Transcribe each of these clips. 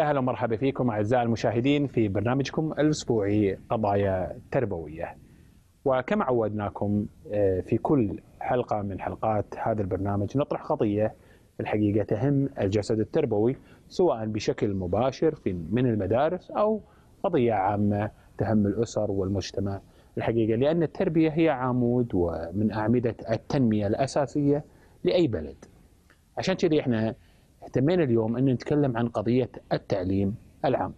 اهلا ومرحبا فيكم اعزائي المشاهدين في برنامجكم الاسبوعي قضايا تربويه. وكما عودناكم آه، في كل حلقه من حلقات هذا البرنامج نطرح قضيه الحقيقه تهم الجسد التربوي سواء بشكل مباشر في من المدارس او قضيه عامه تهم الاسر والمجتمع الحقيقه لان التربيه هي عمود ومن اعمده التنميه الاساسيه لاي بلد. عشان كذي احنا اهتمينا اليوم أن نتكلم عن قضية التعليم العام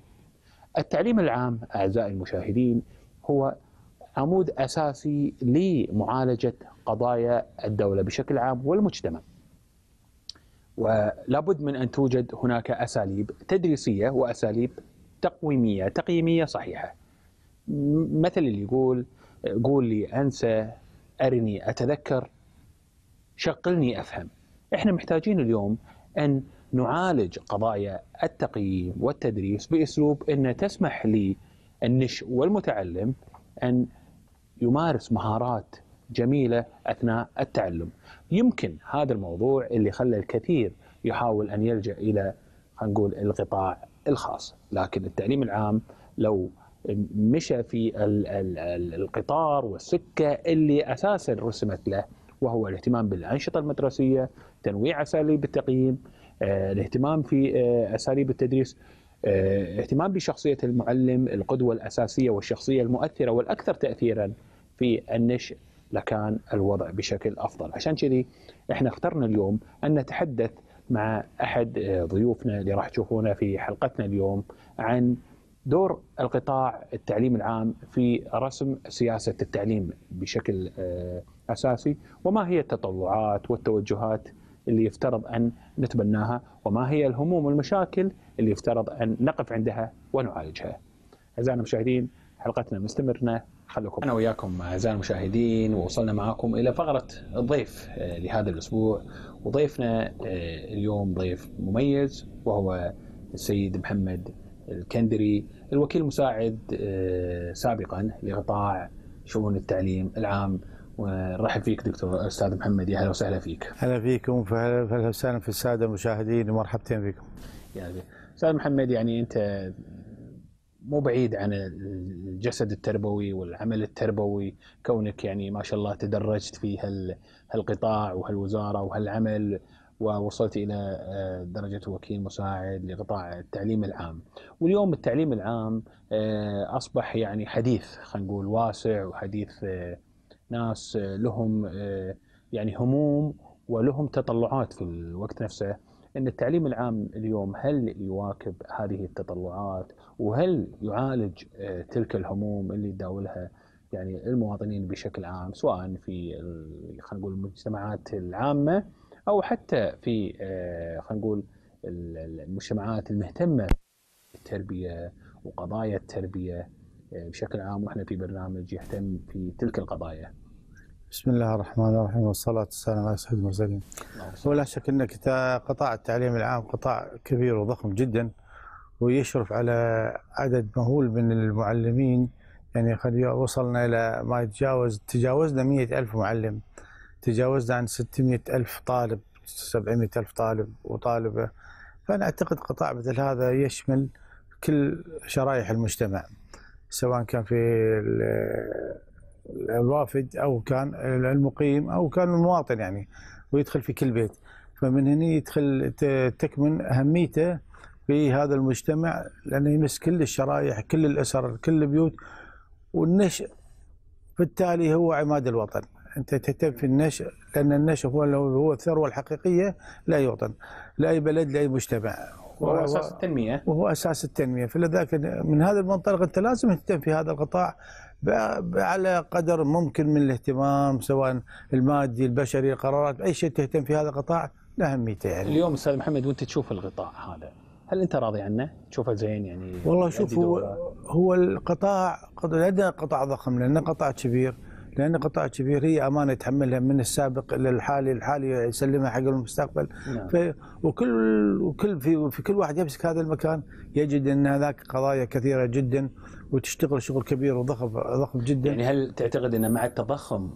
التعليم العام أعزائي المشاهدين هو عمود أساسي لمعالجة قضايا الدولة بشكل عام والمجتمع ولابد من أن توجد هناك أساليب تدريسية وأساليب تقويمية تقييمية صحيحة مثل اللي يقول قول لي أنسى أرني أتذكر شقلني أفهم احنا محتاجين اليوم أن نعالج قضايا التقييم والتدريس باسلوب انه تسمح للنشء والمتعلم ان يمارس مهارات جميله اثناء التعلم. يمكن هذا الموضوع اللي خلى الكثير يحاول ان يلجا الى خلينا نقول القطاع الخاص، لكن التعليم العام لو مشى في القطار والسكه اللي اساسا رسمت له وهو الاهتمام بالانشطه المدرسيه، تنويع اساليب التقييم، آه، الاهتمام في آه، اساليب التدريس آه، اهتمام بشخصيه المعلم القدوه الاساسيه والشخصيه المؤثره والاكثر تاثيرا في النشء لكان الوضع بشكل افضل عشان كذي احنا اخترنا اليوم ان نتحدث مع احد ضيوفنا اللي راح تشوفونه في حلقتنا اليوم عن دور القطاع التعليم العام في رسم سياسه التعليم بشكل اساسي وما هي التطلعات والتوجهات اللي يفترض ان نتبناها وما هي الهموم والمشاكل اللي يفترض ان نقف عندها ونعالجها. اعزائنا المشاهدين حلقتنا مستمرنا خلكم انا وياكم اعزائي المشاهدين ووصلنا معاكم الى فقره الضيف آه، لهذا الاسبوع وضيفنا آه، اليوم ضيف مميز وهو السيد محمد الكندري الوكيل المساعد آه، سابقا لقطاع شؤون التعليم العام ونرحب فيك دكتور استاذ محمد يا اهلا وسهلا فيك. اهلا فيكم اهلا وسهلا في الساده المشاهدين ومرحبتين فيكم. يا بي. استاذ محمد يعني انت مو بعيد عن الجسد التربوي والعمل التربوي كونك يعني ما شاء الله تدرجت في هال هالقطاع وهالوزاره وهالعمل ووصلت الى آه، درجه وكيل مساعد لقطاع التعليم العام واليوم التعليم العام آه، اصبح يعني حديث خلينا نقول واسع وحديث آه، ناس آه، لهم آه، يعني هموم ولهم تطلعات في الوقت نفسه ان التعليم العام اليوم هل يواكب هذه التطلعات وهل يعالج آه، تلك الهموم اللي تداولها يعني المواطنين بشكل عام سواء في خلينا نقول المجتمعات العامه او حتى في خلينا نقول المجتمعات المهتمه بالتربيه وقضايا التربيه بشكل عام واحنا في برنامج يهتم في تلك القضايا. بسم الله الرحمن الرحيم والصلاة والسلام على سيد المرسلين ولا شك أن قطاع التعليم العام قطاع كبير وضخم جدا ويشرف على عدد مهول من المعلمين يعني قد وصلنا إلى ما يتجاوز تجاوزنا مئة ألف معلم تجاوزنا عن 600 ألف طالب 700 ألف طالب وطالبة فأنا أعتقد قطاع مثل هذا يشمل كل شرائح المجتمع سواء كان في الوافد او كان المقيم او كان المواطن يعني ويدخل في كل بيت فمن هنا يدخل تكمن اهميته في هذا المجتمع لانه يمس كل الشرايح كل الاسر كل البيوت والنشء بالتالي هو عماد الوطن انت تهتم في النشء لان النشء هو هو الثروه الحقيقيه لاي وطن لاي بلد لاي مجتمع وهو اساس التنميه وهو اساس التنميه فلذلك من هذا المنطلق انت لازم تهتم في هذا القطاع على قدر ممكن من الاهتمام سواء المادي البشري القرارات اي شيء تهتم في هذا القطاع له اهميته يعني اليوم استاذ محمد وانت تشوف القطاع هذا هل انت راضي عنه؟ تشوفه زين يعني والله شوف هو هو القطاع لدى قطاع ضخم لانه قطاع كبير لان قطاع كبير هي امانه يتحملها من السابق الى الحالي الحالي يسلمها حق المستقبل نعم. وكل وكل في, في كل واحد يمسك هذا المكان يجد ان هذاك قضايا كثيره جدا وتشتغل شغل كبير وضخم ضخم جدا يعني هل تعتقد ان مع التضخم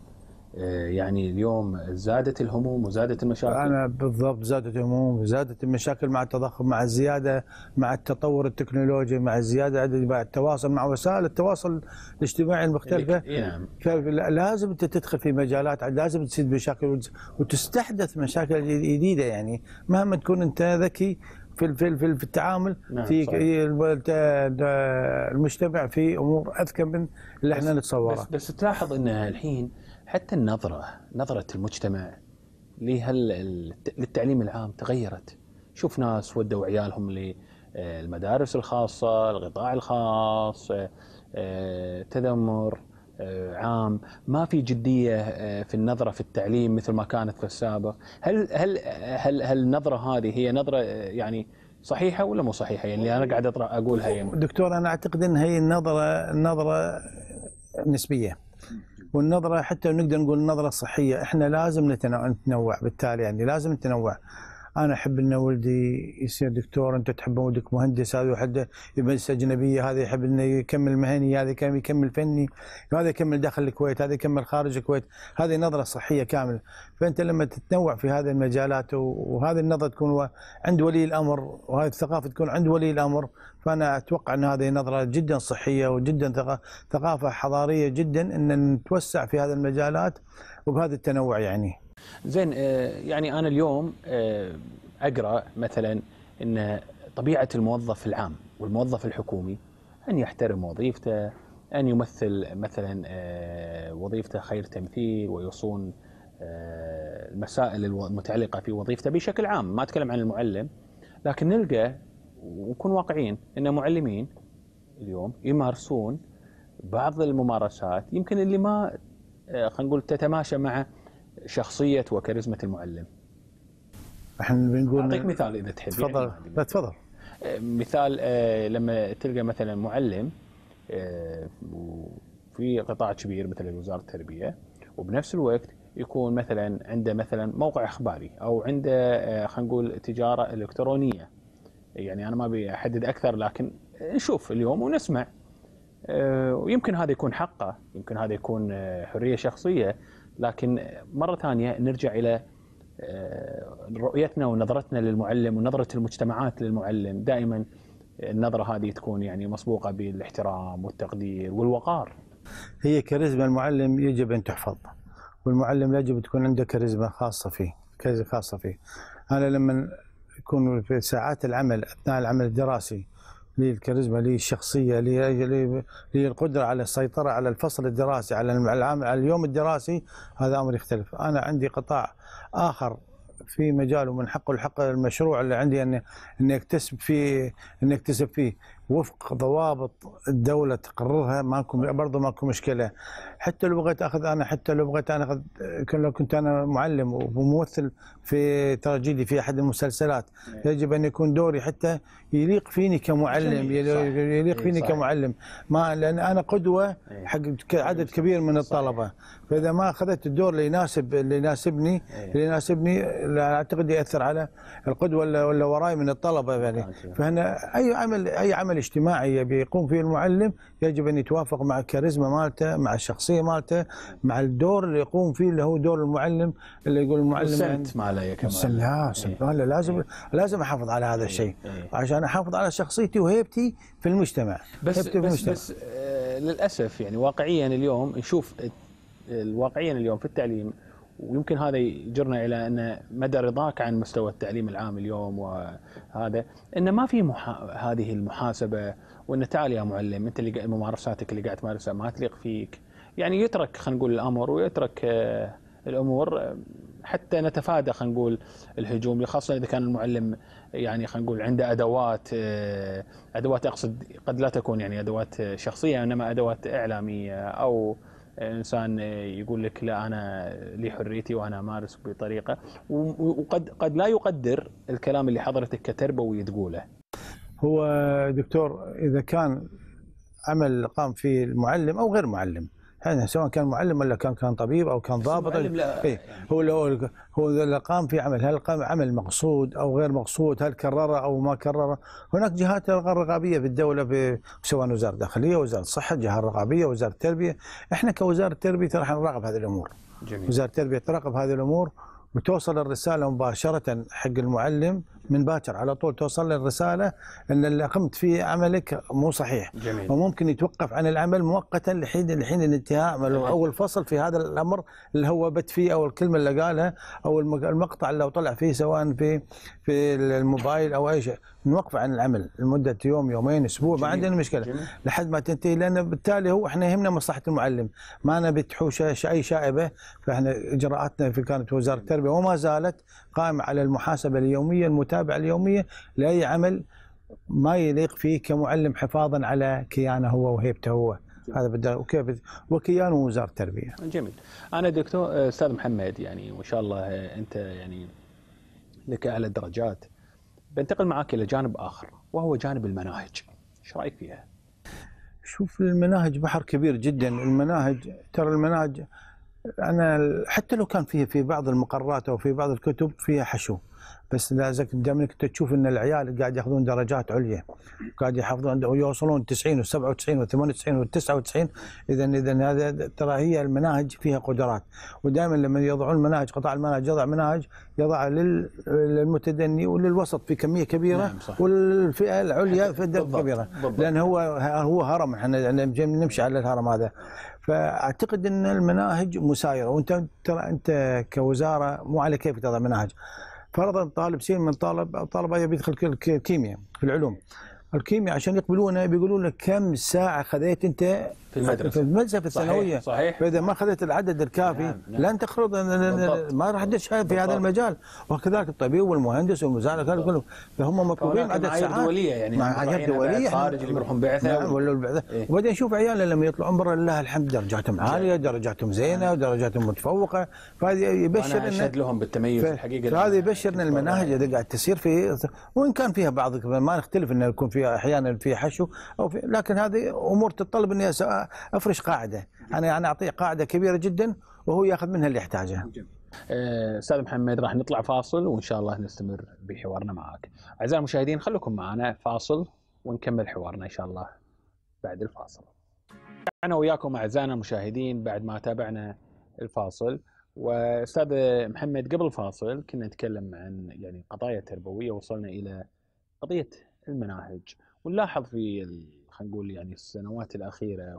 آه، يعني اليوم زادت الهموم وزادت المشاكل انا بالضبط زادت الهموم وزادت المشاكل مع التضخم مع الزياده مع التطور التكنولوجي مع الزياده عدد مع التواصل مع وسائل التواصل الاجتماعي المختلفه نعم لازم انت تدخل في مجالات لازم تسد مشاكل وتستحدث مشاكل جديده يعني مهما تكون انت ذكي في في في, في التعامل نعم في المجتمع في امور اذكى من اللي احنا نتصورها بس, بس تلاحظ ان الحين حتى النظره نظره المجتمع لهال للتعليم العام تغيرت شوف ناس ودوا عيالهم للمدارس الخاصه القطاع الخاص آه، آه، تذمر آه، عام ما في جديه آه، في النظره في التعليم مثل ما كانت في السابق هل هل هل, هل النظره هذه هي نظره آه، يعني صحيحه ولا مو صحيحه يعني انا قاعد اقولها يعني دكتور انا اعتقد ان هي النظره النظره نسبيه والنظره حتى نقدر نقول نظره صحيه احنا لازم نتنوع بالتالي يعني لازم نتنوع انا احب ان ولدي يصير دكتور انت تحب ولدك مهندس هذا واحد يدرس اجنبيه هذا يحب انه يكمل مهني هذا كان يكمل فني هذا يكمل داخل الكويت هذا يكمل خارج الكويت هذه نظره صحيه كامله فانت لما تتنوع في هذه المجالات وهذه النظره تكون عند ولي الامر وهذه الثقافه تكون عند ولي الامر فانا اتوقع ان هذه نظره جدا صحيه وجدا ثقافه حضاريه جدا ان نتوسع في هذه المجالات وبهذا التنوع يعني زين آه، يعني انا اليوم آه، اقرا مثلا ان طبيعه الموظف العام والموظف الحكومي ان يحترم وظيفته ان يمثل مثلا آه، وظيفته خير تمثيل ويصون المسائل المتعلقه في وظيفته بشكل عام ما اتكلم عن المعلم لكن نلقى ونكون واقعيين ان معلمين اليوم يمارسون بعض الممارسات يمكن اللي ما خلينا نقول تتماشى مع شخصيه وكاريزما المعلم احنا بنقول اعطيك مثال اذا تحب تفضل يعني لا تفضل مثال آه، لما تلقى مثلا معلم آه، في قطاع كبير مثل وزاره التربيه وبنفس الوقت يكون مثلا عنده مثلا موقع اخباري او عنده آه، خلينا نقول تجاره الكترونيه يعني انا ما ابي احدد اكثر لكن نشوف اليوم ونسمع ويمكن هذا يكون حقه يمكن هذا يكون حريه شخصيه لكن مره ثانيه نرجع الى آه، رؤيتنا ونظرتنا للمعلم ونظره المجتمعات للمعلم دائما النظره هذه تكون يعني مسبوقه بالاحترام والتقدير والوقار. هي كاريزما المعلم يجب ان تحفظ والمعلم يجب تكون عنده كاريزما خاصه فيه، كاريزما خاصه فيه. انا لما يكون في ساعات العمل اثناء العمل الدراسي لي الكاريزما لي الشخصيه لي, لي لي القدره على السيطره على الفصل الدراسي على العام على اليوم الدراسي هذا امر يختلف انا عندي قطاع اخر في مجال ومن حقه الحق المشروع اللي عندي ان اكتسب فيه اني اكتسب فيه وفق ضوابط الدوله تقررها ماكو برضه ماكو مشكله حتى لو بغيت اخذ انا حتى لو بغيت انا اخذ لو كنت انا معلم وممثل في تراجيدي في احد المسلسلات إيه. يجب ان يكون دوري حتى يليق فيني كمعلم يليق إيه، فيني صحيح. كمعلم ما لان انا قدوه إيه. حق عدد كبير من الطلبه فاذا ما اخذت الدور اللي يناسب اللي يناسبني اللي يناسبني اعتقد ياثر على القدوه اللي وراي من الطلبه يعني آه، فهنا اي عمل اي عمل اجتماعي يبي يقوم فيه المعلم يجب ان يتوافق مع الكاريزما مالته مع الشخصيه مالته مع الدور اللي يقوم فيه اللي هو دور المعلم اللي يقول المعلم سنت يعني ماله يا كمان لا سمت إيه. ماله لازم إيه. لازم احافظ على هذا إيه. الشيء إيه. عشان احافظ على شخصيتي وهيبتي في المجتمع بس بس, المجتمع. بس آه، للاسف يعني واقعيا اليوم نشوف واقعيا اليوم في التعليم ويمكن هذا يجرنا الى ان مدى رضاك عن مستوى التعليم العام اليوم وهذا ان ما في محا... هذه المحاسبه وان تعال يا معلم انت اللي ممارساتك اللي قاعد تمارسها ما تليق فيك يعني يترك خلينا نقول الامر ويترك آه، الامور آه، حتى نتفادى خلينا نقول الهجوم خاصه اذا كان المعلم يعني خلينا نقول عنده ادوات آه، ادوات اقصد قد لا تكون يعني ادوات شخصيه انما ادوات اعلاميه او انسان يقول لك لا انا لي حريتي وانا امارس بطريقه وقد قد لا يقدر الكلام اللي حضرتك كتربوي تقوله. هو دكتور اذا كان عمل قام فيه المعلم او غير معلم يعني سواء كان معلم ولا كان كان طبيب او كان ضابط لا إيه هو لو هو اللي قام في عمل هل قام عمل مقصود او غير مقصود هل كرره او ما كرره هناك جهات رقابيه في الدوله في سواء وزاره الداخليه وزاره الصحه الجهه الرقابيه وزاره التربيه احنا كوزاره التربيه راح نراقب هذه الامور جميل. وزاره التربيه تراقب هذه الامور وتوصل الرساله مباشره حق المعلم من باكر على طول توصل له الرساله ان اللي قمت فيه عملك مو صحيح جميل. وممكن يتوقف عن العمل مؤقتا لحين لحين الانتهاء او الفصل في هذا الامر اللي هو بت فيه او الكلمه اللي قالها او المقطع اللي طلع فيه سواء في في الموبايل او اي شيء نوقف عن العمل لمده يوم يومين اسبوع جميل. ما عندنا مشكله جميل. لحد ما تنتهي لان بالتالي هو احنا يهمنا مصلحه المعلم ما نبي تحوشه اي شائبه فاحنا اجراءاتنا في كانت وزاره التربيه وما زالت قائمه على المحاسبه اليوميه المتابعة المتابعه اليوميه لاي عمل ما يليق فيه كمعلم حفاظا على كيانه هو وهيبته هو جميل. هذا بدا وكيف وكيانه وزاره التربيه. جميل. انا دكتور استاذ محمد يعني وان شاء الله انت يعني لك اعلى الدرجات بنتقل معك الى جانب اخر وهو جانب المناهج. ايش رايك فيها؟ شوف المناهج بحر كبير جدا المناهج ترى المناهج انا حتى لو كان فيها في بعض المقررات او في بعض الكتب فيها حشو بس لازم دائما انت تشوف ان العيال قاعد ياخذون درجات عليا قاعد يحافظون ويوصلون 90 و97 و98 و99 اذا اذا هذا ترى هي المناهج فيها قدرات ودائما لما يضعون مناهج قطاع المناهج يضع مناهج يضع للمتدني وللوسط في كميه كبيره نعم صح. والفئه العليا في درجه كبيره بالضبط. لان هو هو هرم احنا يعني نمشي على الهرم هذا فاعتقد ان المناهج مسايره وانت ترى انت كوزاره مو على كيف تضع مناهج فرضا طالب سين من طالب طالب يبي يدخل كيمياء في العلوم الكيمياء عشان يقبلونا بيقولوا لك كم ساعه خذيت انت في المدرسه في المدرسه في الثانويه صحيح, صحيح فاذا ما خذيت العدد الكافي نعم نعم لن تخرج ما راح تدش في بالضبط. هذا المجال وكذلك الطبيب والمهندس والمزارع كلهم فهم مطلوبين عدد ساعات دوليه يعني معايير دوليه خارج اللي بيروحون بعثه نعم ولا البعثه إيه؟ وبعدين شوف عيالنا لما يطلعون برا لله الحمد درجاتهم عاليه درجاتهم زينه ودرجاتهم نعم. متفوقه فهذا يبشر اشهد لهم بالتميز الحقيقه فهذا يبشرنا المناهج اللي قاعد تسير في وان كان فيها بعض ما نختلف انه يكون فيها فيها احيانا في حشو او في لكن هذه امور تتطلب اني افرش قاعده انا انا يعني اعطيه قاعده كبيره جدا وهو ياخذ منها اللي يحتاجه آه، استاذ محمد راح نطلع فاصل وان شاء الله نستمر بحوارنا معك اعزائي المشاهدين خليكم معنا فاصل ونكمل حوارنا ان شاء الله بعد الفاصل انا وياكم اعزائنا المشاهدين بعد ما تابعنا الفاصل واستاذ محمد قبل الفاصل كنا نتكلم عن يعني قضايا تربويه وصلنا الى قضيه المناهج ونلاحظ في خلينا نقول يعني السنوات الاخيره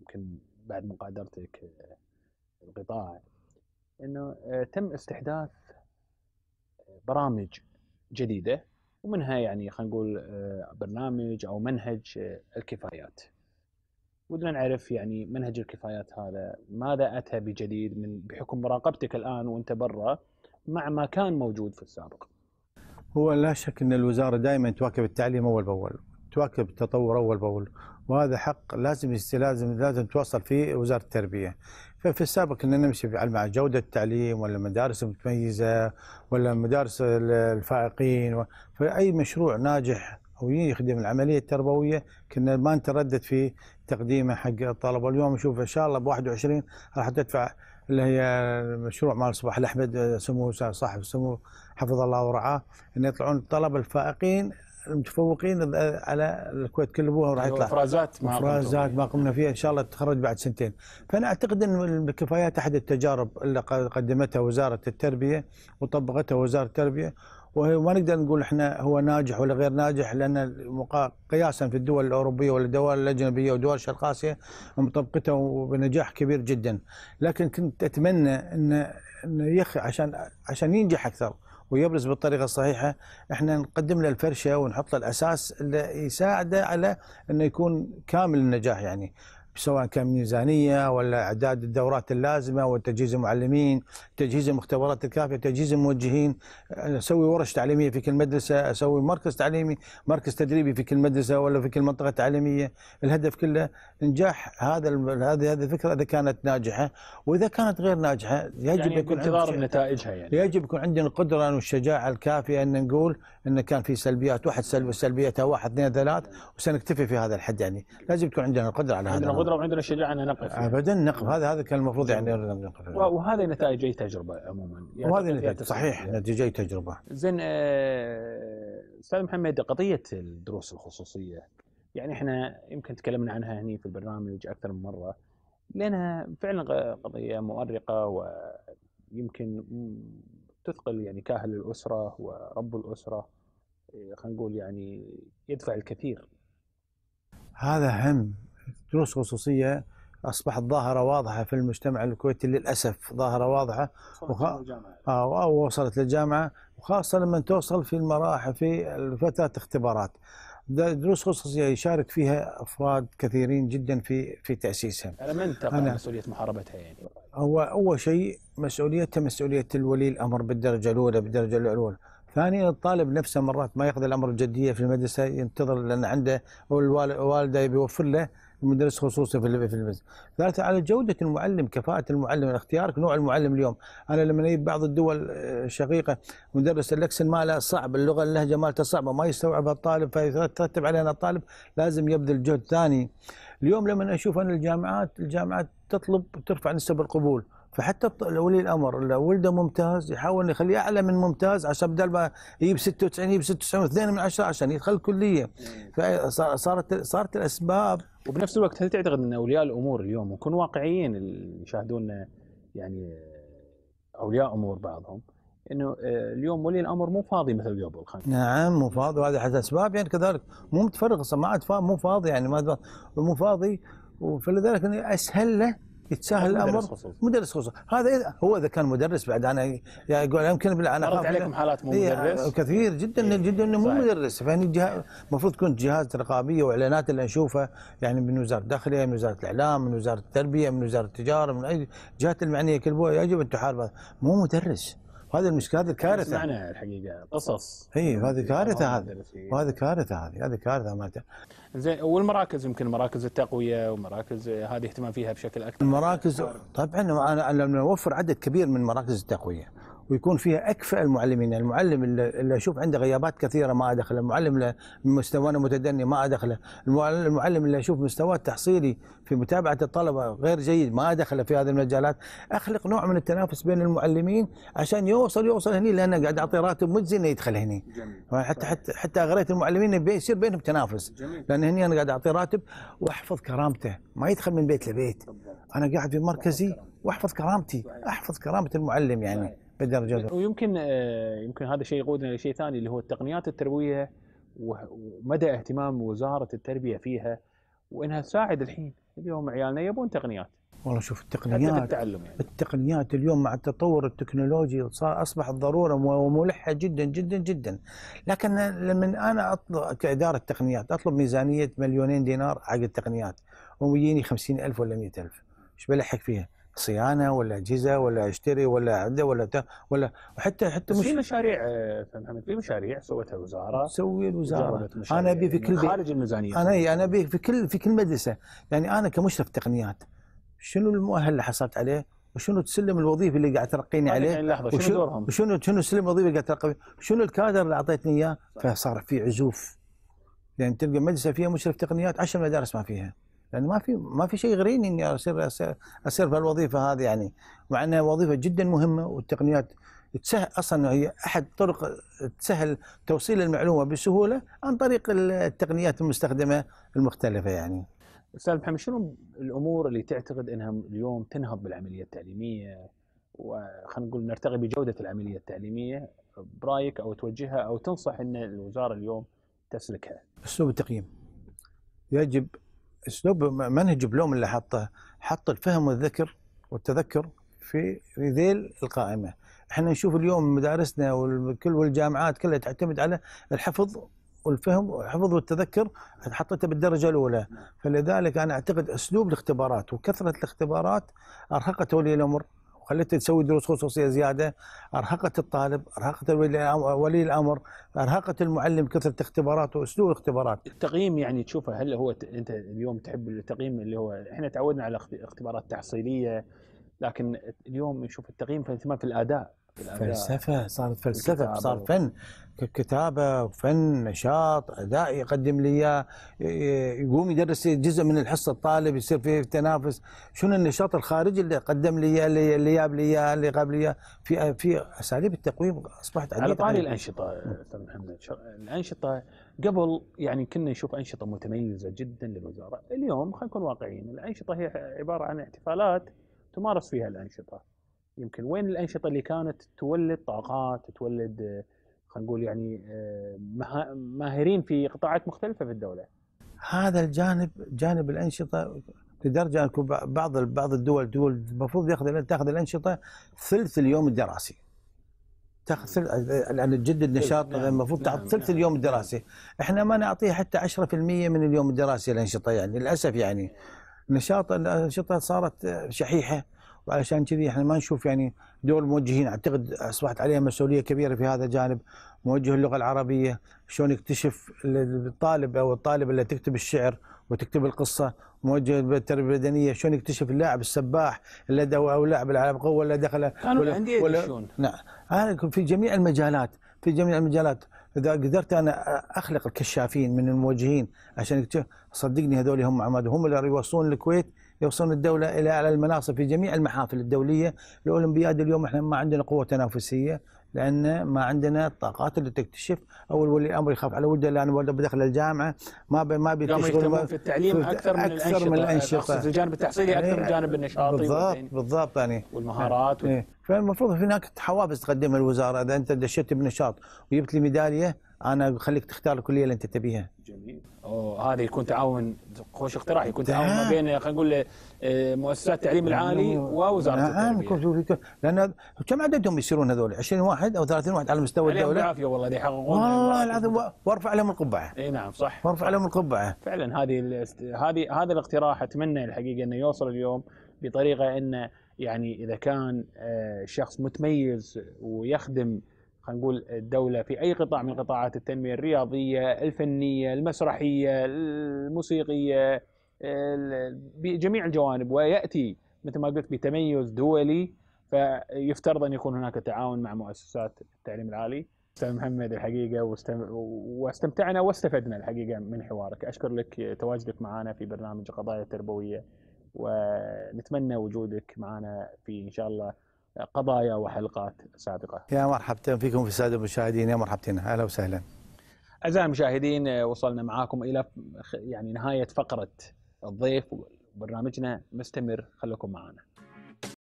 ويمكن بعد مغادرتك آه، القطاع انه آه، تم استحداث آه، برامج جديده ومنها يعني خلينا نقول برنامج او منهج الكفايات ودنا نعرف يعني منهج الكفايات هذا ماذا اتى بجديد من بحكم مراقبتك الان وانت برا مع ما كان موجود في السابق هو لا شك ان الوزاره دائما تواكب التعليم اول باول، تواكب التطور اول باول، وهذا حق لازم لازم لازم توصل فيه وزاره التربيه. ففي السابق كنا نمشي مع جوده التعليم ولا مدارس متميزه ولا مدارس الفائقين فاي مشروع ناجح او يخدم العمليه التربويه كنا ما نتردد في تقديمه حق الطلبه، اليوم نشوف ان شاء الله ب 21 راح تدفع اللي هي مشروع مال صباح الاحمد آه، سمو صاحب سمو حفظ الله ورعاه ان يطلعون الطلبه الفائقين المتفوقين آه، على الكويت كل ابوها وراح يطلع افرازات ما افرازات ما قمنا فيها ان شاء الله تتخرج بعد سنتين فانا اعتقد ان الكفايات احد التجارب اللي قدمتها وزاره التربيه وطبقتها وزاره التربيه وما نقدر نقول احنا هو ناجح ولا غير ناجح لان قياسا في الدول الاوروبيه والدول الاجنبيه ودول شرق اسيا مطبقته بنجاح كبير جدا لكن كنت اتمنى ان يخ عشان عشان ينجح اكثر ويبرز بالطريقه الصحيحه احنا نقدم له الفرشه ونحط له الاساس اللي يساعده على انه يكون كامل النجاح يعني سواء كان ميزانيه ولا اعداد الدورات اللازمه وتجهيز المعلمين، تجهيز المختبرات الكافيه، تجهيز الموجهين، اسوي ورش تعليميه في كل مدرسه، اسوي مركز تعليمي، مركز تدريبي في كل مدرسه ولا في كل منطقه تعليميه، الهدف كله نجاح هذا هذه هذه الفكره اذا كانت ناجحه واذا كانت غير ناجحه يجب يعني يكون انتظار نتائجها يعني يجب يكون عندنا القدره والشجاعه الكافيه ان نقول ان كان في سلبيات واحد سلبيتها واحد اثنين ثلاث وسنكتفي في هذا الحد يعني، لازم تكون عندنا القدره على هذا القدره وعندنا الشجاعه ان نقف ابدا نقف هذا هذا كان المفروض يعني نقف وهذه نتائج اي تجربه عموما يعني وهذه نتائج صحيح نتائج اي تجربه زين آه، استاذ محمد قضيه الدروس الخصوصيه يعني احنا يمكن تكلمنا عنها هنا في البرنامج اكثر من مره لانها فعلا قضيه مؤرقه ويمكن تثقل يعني كاهل الاسره ورب الاسره آه، خلينا نقول يعني يدفع الكثير هذا هم دروس خصوصيه اصبحت ظاهره واضحه في المجتمع الكويتي للاسف ظاهره واضحه وخ... أو وصلت للجامعه وخاصه لما توصل في المراحل في فتره اختبارات دروس خصوصيه يشارك فيها افراد كثيرين جدا في في تاسيسها. على من تقع أنا مسؤوليه محاربتها يعني؟ هو اول شيء مسؤوليتها مسؤوليه الولي الامر بالدرجه الاولى بالدرجه الاولى. ثانيا الطالب نفسه مرات ما ياخذ الامر بجديه في المدرسه ينتظر لان عنده والوالده يوفر له المدرس خصوصي في الفيزياء ثالثا على جودة المعلم كفاءة المعلم اختيارك نوع المعلم اليوم أنا لما أجيب بعض الدول الشقيقة آه، مدرس اللكسن ماله صعب اللغة اللهجة مالته صعبة ما يستوعبها الطالب فيترتب علينا الطالب لازم يبذل جهد ثاني اليوم لما أشوف أنا الجامعات الجامعات تطلب ترفع نسب القبول فحتى ولي الامر لو ولده ممتاز يحاول يخليه اعلى من ممتاز عشان بدل ما يجيب 96 يجيب 96 2 من 10 عشان يدخل الكليه فصارت صارت الاسباب وبنفس الوقت هل تعتقد ان اولياء الامور اليوم ونكون واقعيين اللي يشاهدون يعني اولياء امور بعضهم انه آه، اليوم ولي الامر مو فاضي مثل قبل خلينا نعم مو فاضي وهذا احد الاسباب يعني كذلك مو متفرغ ما عاد مو فاضي يعني ما مو فاضي فلذلك اسهل له يتساهل الامر مدرس خصوصي مدرس خصوصي هذا إيه؟ هو اذا كان مدرس بعد انا يقول يمكن انا مرت عليكم حالات مو إيه، مدرس كثير جدا إيه جدا انه مو مدرس فيعني المفروض تكون جهات رقابيه واعلانات اللي نشوفها يعني من وزاره الداخليه من وزاره الاعلام من وزاره التربيه من وزاره التجاره من اي جهات المعنيه كل يجب ان تحارب مو مدرس هذه المشكله هذه كارثه سمعنا الحقيقه قصص اي هذه يعني كارثه هذه وهذه كارثه هذه هذه كارثه ما زين والمراكز يمكن مراكز التقويه ومراكز هذه اهتمام فيها بشكل اكثر المراكز طبعا انا لما نوفر عدد كبير من مراكز التقويه ويكون فيها اكفأ المعلمين، يعني المعلم اللي اشوف عنده غيابات كثيره ما ادخله، المعلم اللي مستوانا متدني ما ادخله، المعلم اللي اشوف مستواه التحصيلي في متابعه الطلبه غير جيد ما ادخله في هذه المجالات، اخلق نوع من التنافس بين المعلمين عشان يوصل يوصل هني لان قاعد اعطي راتب مجزي انه يدخل هني. جميل. يعني حتى حتى حتى اغريت المعلمين يصير بينهم تنافس. جميل. لان هني انا قاعد اعطي راتب واحفظ كرامته، ما يدخل من بيت لبيت. انا قاعد في مركزي واحفظ كرامتي، احفظ كرامه المعلم يعني. بدر جذر ويمكن آه، يمكن هذا الشيء يقودنا لشيء ثاني اللي هو التقنيات التربويه ومدى اهتمام وزاره التربيه فيها وانها تساعد الحين اليوم عيالنا يبون تقنيات والله شوف التقنيات التعلم يعني. التقنيات اليوم مع التطور التكنولوجي صار اصبحت ضروره وملحه جدا جدا جدا لكن لما انا اطلب كاداره تقنيات اطلب ميزانيه مليونين دينار حق التقنيات ويجيني خمسين ألف ولا مئة ألف ايش بلحق فيها صيانه ولا اجهزه ولا اشتري ولا عنده ولا تا ولا وحتى حتى مش في مشاريع آه، في مشاريع سوتها الوزاره تسوي الوزاره انا ابي في كل يعني خارج الميزانيه انا يعني انا ابي في كل في كل مدرسه يعني انا كمشرف تقنيات شنو المؤهل اللي حصلت عليه وشنو تسلم الوظيفه اللي قاعد ترقيني طيب، عليه يعني لحظه شنو دورهم شنو شنو تسلم الوظيفه اللي قاعد ترقيني شنو الكادر اللي اعطيتني اياه فصار في عزوف لان يعني تلقى مدرسه فيها مشرف تقنيات 10 مدارس ما فيها لانه ما في ما في شيء يغريني اني اصير اصير في الوظيفه هذه يعني مع انها وظيفه جدا مهمه والتقنيات تسهل اصلا هي احد طرق تسهل توصيل المعلومه بسهوله عن طريق التقنيات المستخدمه المختلفه يعني. استاذ محمد شنو الامور اللي تعتقد انها اليوم تنهض بالعمليه التعليميه وخلينا نقول نرتقي بجوده العمليه التعليميه برايك او توجهها او تنصح ان الوزاره اليوم تسلكها؟ اسلوب التقييم يجب اسلوب منهج بلوم اللي حطه حط الفهم والذكر والتذكر في ذيل القائمه احنا نشوف اليوم مدارسنا والكل والجامعات كلها تعتمد على الحفظ والفهم والحفظ والتذكر حطيته بالدرجه الاولى فلذلك انا اعتقد اسلوب الاختبارات وكثره الاختبارات ارهقت ولي الامر وخلتها تسوي دروس خصوصيه زياده ارهقت الطالب ارهقت ولي الامر ارهقت المعلم كثره اختبارات واسلوب الاختبارات التقييم يعني تشوفه هل هو ت... انت اليوم تحب التقييم اللي هو احنا تعودنا على اختبارات تحصيليه لكن اليوم نشوف التقييم في الاداء فلسفة صارت فلسفة صار فن كتابة وفن نشاط أداء يقدم لي إياه يقوم يدرس جزء من الحصة الطالب يصير فيه تنافس شنو النشاط الخارجي اللي قدم لي إياه اللي جاب لي إياه اللي قبل إياه في في أساليب التقويم أصبحت على طاري الأنشطة الأنشطة قبل يعني كنا نشوف أنشطة متميزة جدا للوزارة اليوم خلينا نكون واقعيين الأنشطة هي عبارة عن احتفالات تمارس فيها الأنشطة يمكن وين الانشطه اللي كانت تولد طاقات تولد آه، خلينا نقول يعني آه، ماهرين في قطاعات مختلفه في الدوله هذا الجانب جانب الانشطه لدرجه اكو بعض بعض الدول دول المفروض ياخذ تاخذ الانشطه ثلث اليوم الدراسي تاخذ ثلث يعني آه، تجدد نشاط نعم، المفروض نعم. تاخذ ثلث نعم. اليوم الدراسي احنا ما نعطيه حتى 10% من اليوم الدراسي الانشطه يعني للاسف يعني نشاط الانشطه صارت شحيحه وعلشان كذي احنا ما نشوف يعني دور الموجهين اعتقد اصبحت عليها مسؤوليه كبيره في هذا الجانب موجه اللغه العربيه شلون يكتشف الطالب او الطالبه اللي تكتب الشعر وتكتب القصه موجه التربيه البدنيه شلون يكتشف اللاعب السباح اللي او اللاعب العاب قوه ولا دخل ولا ولا نعم في جميع المجالات في جميع المجالات اذا قدرت انا اخلق الكشافين من الموجهين عشان صدقني هذول هم عماد هم اللي يوصلون الكويت يوصلون الدوله الى اعلى المناصب في جميع المحافل الدوليه، الاولمبياد اليوم احنا ما عندنا قوه تنافسيه لان ما عندنا الطاقات اللي تكتشف او ولي الامر يخاف على ولده لان ولده بدخل الجامعه ما بي ما بيشتغل في التعليم اكثر من اكثر من الانشطه الجانب التحصيلي اكثر من الجانب إيه، النشاطي بالضبط بالضبط يعني والمهارات يعني. فالمفروض هناك حوافز تقدمها الوزاره اذا انت دشيت بنشاط وجبت لي ميداليه انا بخليك تختار الكليه اللي انت تبيها جميل اوه هذا يكون تعاون خوش اقتراح يكون تعاون ما بين خلينا نقول آه، مؤسسات التعليم العالي نعم. ووزاره نعم التربيه لان كم عددهم يصيرون هذول 20 واحد او 30 واحد على مستوى الدوله العافيه والله يحققون والله العظيم وارفع لهم القبعه اي نعم صح وارفع لهم القبعه فعلا هذه هذه هذا الاقتراح اتمنى الحقيقه انه يوصل اليوم بطريقه انه يعني اذا كان آه، شخص متميز ويخدم خلينا نقول الدولة في أي قطاع من قطاعات التنمية الرياضية الفنية المسرحية الموسيقية بجميع الجوانب ويأتي مثل ما قلت بتميز دولي فيفترض أن يكون هناك تعاون مع مؤسسات التعليم العالي استاذ محمد الحقيقه واستمتعنا واستفدنا الحقيقه من حوارك اشكر لك تواجدك معنا في برنامج القضايا التربويه ونتمنى وجودك معنا في ان شاء الله قضايا وحلقات سابقة يا مرحبتين فيكم في السادة المشاهدين يا مرحبتين أهلا وسهلا أعزائي المشاهدين وصلنا معاكم إلى يعني نهاية فقرة الضيف وبرنامجنا مستمر خليكم معنا